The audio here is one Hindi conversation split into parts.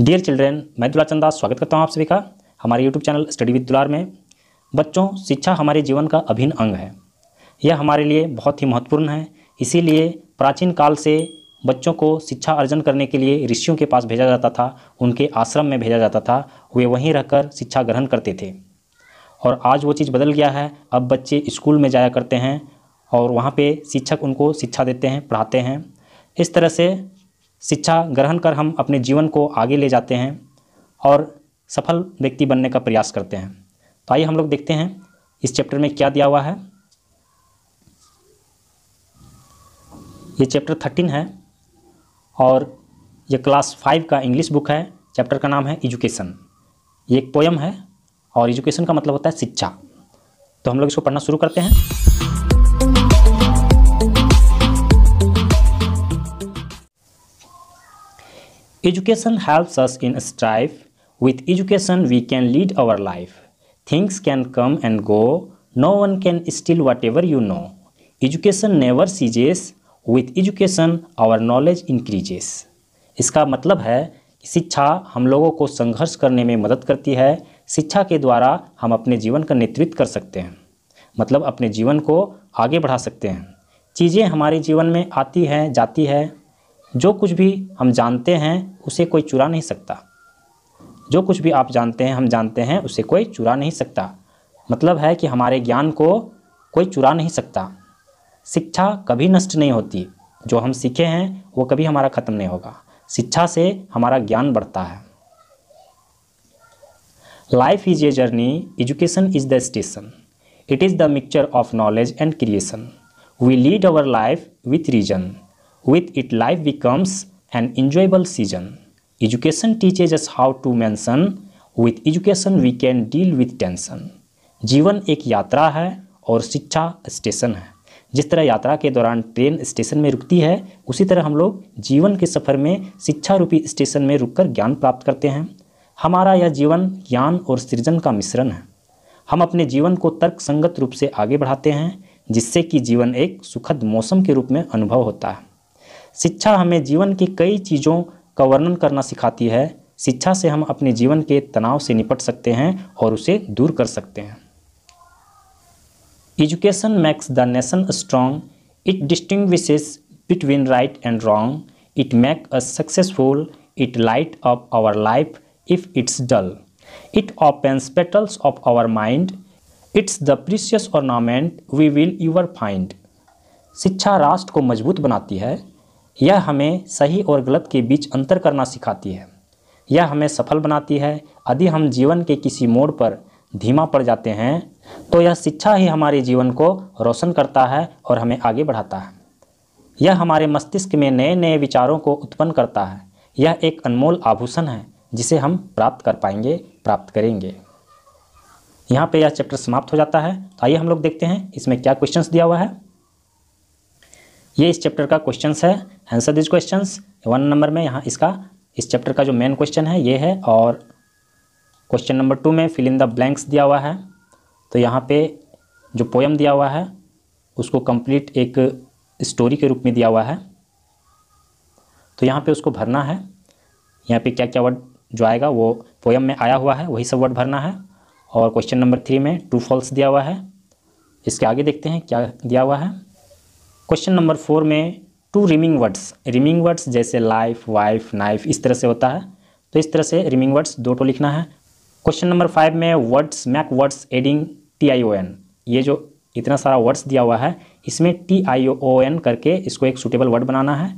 डियर चिल्ड्रेन मैं दुला चंदा स्वागत करता हूँ आप सभी का हमारे यूट्यूब चैनल स्टडी विद दुलार में बच्चों शिक्षा हमारे जीवन का अभिन्न अंग है यह हमारे लिए बहुत ही महत्वपूर्ण है इसीलिए प्राचीन काल से बच्चों को शिक्षा अर्जन करने के लिए ऋषियों के पास भेजा जाता था उनके आश्रम में भेजा जाता था वे वहीं रहकर शिक्षा ग्रहण करते थे और आज वो चीज़ बदल गया है अब बच्चे स्कूल में जाया करते हैं और वहाँ पर शिक्षक उनको शिक्षा देते हैं पढ़ाते हैं इस तरह से शिक्षा ग्रहण कर हम अपने जीवन को आगे ले जाते हैं और सफल व्यक्ति बनने का प्रयास करते हैं तो आइए हम लोग देखते हैं इस चैप्टर में क्या दिया हुआ है ये चैप्टर थर्टीन है और ये क्लास फाइव का इंग्लिश बुक है चैप्टर का नाम है एजुकेशन ये एक पोयम है और एजुकेशन का मतलब होता है शिक्षा तो हम लोग इसको पढ़ना शुरू करते हैं Education helps us in strife. With education, we can lead our life. Things can come and go. No one can steal whatever you know. Education never ceases. With education, our knowledge increases. इसका मतलब है शिक्षा हम लोगों को संघर्ष करने में मदद करती है शिक्षा के द्वारा हम अपने जीवन का नेतृत्व कर सकते हैं मतलब अपने जीवन को आगे बढ़ा सकते हैं चीज़ें हमारे जीवन में आती हैं जाती है जो कुछ भी हम जानते हैं उसे कोई चुरा नहीं सकता जो कुछ भी आप जानते हैं हम जानते हैं उसे कोई चुरा नहीं सकता मतलब है कि हमारे ज्ञान को कोई चुरा नहीं सकता शिक्षा कभी नष्ट नहीं होती जो हम सीखे हैं वो कभी हमारा ख़त्म नहीं होगा शिक्षा से हमारा ज्ञान बढ़ता है life is a journey education is the station it is the mixture of knowledge and creation we lead our life with reason with it life becomes an enjoyable season. Education teaches us how to mention. With education we can deal with tension. जीवन एक यात्रा है और शिक्षा स्टेशन है जिस तरह यात्रा के दौरान ट्रेन स्टेशन में रुकती है उसी तरह हम लोग जीवन के सफ़र में शिक्षा रूपी स्टेशन में रुककर ज्ञान प्राप्त करते हैं हमारा यह जीवन ज्ञान और सृजन का मिश्रण है हम अपने जीवन को तर्क संगत रूप से आगे बढ़ाते हैं जिससे कि जीवन एक सुखद मौसम के रूप में अनुभव होता है शिक्षा हमें जीवन की कई चीज़ों का वर्णन करना सिखाती है शिक्षा से हम अपने जीवन के तनाव से निपट सकते हैं और उसे दूर कर सकते हैं education makes the nation strong it distinguish between right and wrong it make a successful it light up our life if it's dull it opens petals of our mind it's the precious ornament we will ever find शिक्षा राष्ट्र को मजबूत बनाती है यह हमें सही और गलत के बीच अंतर करना सिखाती है यह हमें सफल बनाती है यदि हम जीवन के किसी मोड़ पर धीमा पड़ जाते हैं तो यह शिक्षा ही हमारे जीवन को रोशन करता है और हमें आगे बढ़ाता है यह हमारे मस्तिष्क में नए नए विचारों को उत्पन्न करता है यह एक अनमोल आभूषण है जिसे हम प्राप्त कर पाएंगे प्राप्त करेंगे यहाँ पे यह चैप्टर समाप्त हो जाता है आइए हम लोग देखते हैं इसमें क्या क्वेश्चंस दिया हुआ है ये इस चैप्टर का क्वेश्चन है answer this question one number में यहाँ इसका इस चैप्टर का जो मेन क्वेश्चन है ये है और क्वेश्चन नंबर टू में फिल इन द ब्लैंक्स दिया हुआ है तो यहाँ पे जो पोएम दिया हुआ है उसको कंप्लीट एक स्टोरी के रूप में दिया हुआ है तो यहाँ पे उसको भरना है यहाँ पे क्या क्या वर्ड जो आएगा वो पोएम में आया हुआ है वही सब वर्ड भरना है और क्वेश्चन नंबर थ्री में टू फॉल्स दिया हुआ है इसके आगे देखते हैं क्या दिया हुआ है क्वेश्चन नंबर फोर में two rhyming words rhyming words जैसे लाइफ वाइफ नाइफ इस तरह से होता है तो इस तरह से रिमिंग वर्ड्स दो टो तो लिखना है क्वेश्चन नंबर फाइव में words make words ending T I O N ये जो इतना सारा वर्ड्स दिया हुआ है इसमें टी आई ओ एन करके इसको एक सुटेबल वर्ड बनाना है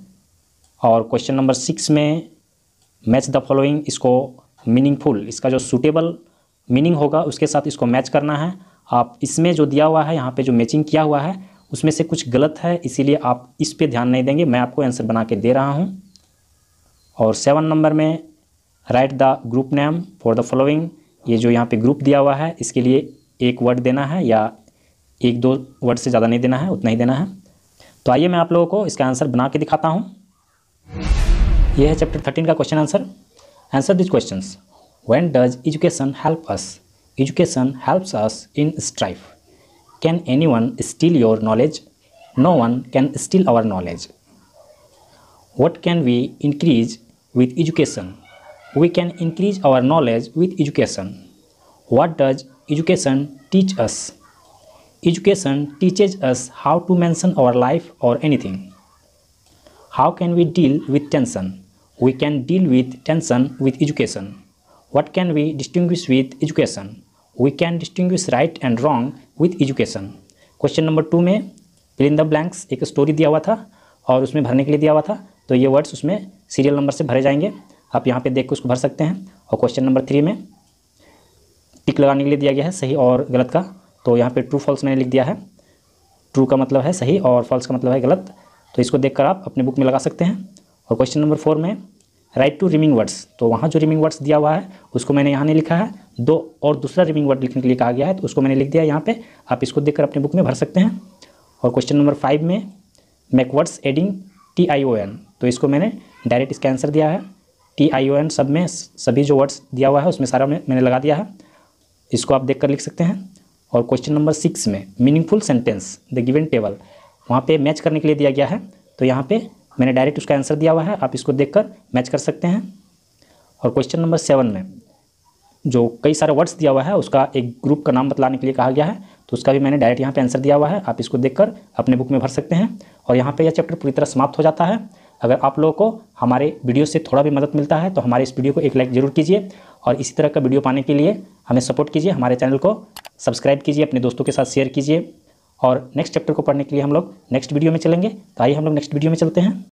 और क्वेश्चन नंबर सिक्स में मैच द फॉलोइंग इसको मीनिंगफुल इसका जो सुटेबल मीनिंग होगा उसके साथ इसको मैच करना है आप इसमें जो दिया हुआ है यहाँ पे जो मैचिंग किया हुआ है उसमें से कुछ गलत है इसीलिए आप इस पे ध्यान नहीं देंगे मैं आपको आंसर बना के दे रहा हूँ और सेवन नंबर में write the group name for the following ये जो यहाँ पे ग्रुप दिया हुआ है इसके लिए एक वर्ड देना है या एक दो वर्ड से ज़्यादा नहीं देना है उतना ही देना है तो आइए मैं आप लोगों को इसका आंसर बना के दिखाता हूँ यह है चैप्टर थर्टीन का question answer answer these question when does education help us education helps us in strife Can anyone steal your knowledge? No one can steal our knowledge. What can we increase with education? We can increase our knowledge with education. What does education teach us? Education teaches us how to mention our life or anything. How can we deal with tension? We can deal with tension with education. What can we distinguish with education? We can distinguish right and wrong with education question number two में फिल द ब्लैंक्स एक स्टोरी दिया हुआ था और उसमें भरने के लिए दिया हुआ था तो ये वर्ड्स उसमें सीरियल नंबर से भरे जाएंगे आप यहाँ पे देख के उसको भर सकते हैं और क्वेश्चन नंबर थ्री में टिक लगाने के लिए दिया गया है सही और गलत का तो यहाँ पे ट्रू फॉल्स मैंने लिख दिया है ट्रू का मतलब है सही और फॉल्स का मतलब है गलत तो इसको देखकर आप अपने बुक में लगा सकते हैं और क्वेश्चन नंबर फोर में राइट टू रिमिंग वर्ड्स तो वहाँ जो रिमिंग वर्ड्स दिया हुआ है उसको मैंने यहाँ नहीं लिखा है दो और दूसरा रिमिंग वर्ड लिखने के लिए कहा गया है तो उसको मैंने लिख दिया यहाँ पे आप इसको देखकर अपने बुक में भर सकते हैं और क्वेश्चन नंबर फाइव में make words ending T I O N तो इसको मैंने डायरेक्ट इसका आंसर दिया है टी आई ओ एन सब में सभी जो वर्ड्स दिया हुआ है उसमें सारा मैंने लगा दिया है इसको आप देख कर लिख सकते हैं और क्वेश्चन नंबर सिक्स में meaningful sentence the given table वहाँ पर मैच करने के लिए दिया गया है तो यहाँ पर मैंने डायरेक्ट उसका आंसर दिया हुआ है आप इसको देखकर मैच कर सकते हैं और क्वेश्चन नंबर सेवन में जो कई सारे वर्ड्स दिया हुआ है उसका एक ग्रुप का नाम बतलाने के लिए कहा गया है तो उसका भी मैंने डायरेक्ट यहाँ पे आंसर दिया हुआ है आप इसको देखकर अपने बुक में भर सकते हैं और यहाँ पे यह चैप्टर पूरी तरह समाप्त हो जाता है अगर आप लोगों को हमारे वीडियो से थोड़ा भी मदद मिलता है तो हमारे इस वीडियो को एक लाइक ज़रूर कीजिए और इसी तरह का वीडियो पाने के लिए हमें सपोर्ट कीजिए हमारे चैनल को सब्सक्राइब कीजिए अपने दोस्तों के साथ शेयर कीजिए और नेक्स्ट चैप्टर को पढ़ने के लिए हम लोग नेक्स्ट वीडियो में चलेंगे तो आइए हम लोग नेक्स्ट वीडियो में चलते हैं